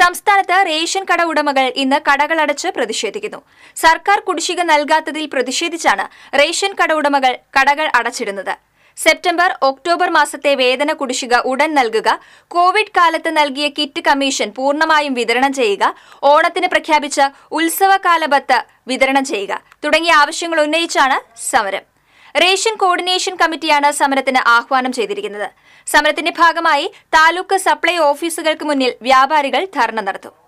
സംസ്ഥാനത്ത് റേഷൻ കട ഉടമകൾ ഇന്ന് കടകളടച്ച് പ്രതിഷേധിക്കുന്നു സർക്കാർ കുടിശ്ശിക നൽകാത്തതിൽ പ്രതിഷേധിച്ചാണ് റേഷൻ കട ഉടമകൾ കടകൾ അടച്ചിടുന്നത് സെപ്റ്റംബർ ഒക്ടോബർ മാസത്തെ വേതന കുടിശ്ശിക ഉടൻ നൽകുക കോവിഡ് കാലത്ത് നൽകിയ കിറ്റ് കമ്മീഷൻ പൂർണ്ണമായും വിതരണം ചെയ്യുക ഓണത്തിന് പ്രഖ്യാപിച്ച ഉത്സവകാലബത്ത് വിതരണം ചെയ്യുക തുടങ്ങിയ ആവശ്യങ്ങൾ ഉന്നയിച്ചാണ് സമരം റേഷൻ കോർഡിനേഷൻ കമ്മിറ്റിയാണ് സമരത്തിന് ആഹ്വാനം ചെയ്തിരിക്കുന്നത് സമരത്തിന്റെ ഭാഗമായി താലൂക്ക് സപ്ലൈ ഓഫീസുകൾക്ക് മുന്നിൽ വ്യാപാരികൾ ധർണ നടത്തും